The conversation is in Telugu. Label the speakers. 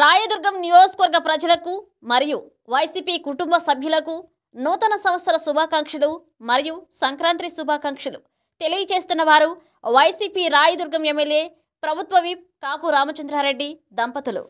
Speaker 1: రాయదుర్గం నియోజకవర్గ ప్రజలకు మరియు వైసీపీ కుటుంబ సభ్యులకు నూతన సంవత్సర శుభాకాంక్షలు మరియు సంక్రాంతి శుభాకాంక్షలు తెలియచేస్తున్న వారు వైసీపీ రాయదుర్గం ఎమ్మెల్యే ప్రభుత్వ విప్ కాపు రామచంద్రారెడ్డి దంపతులు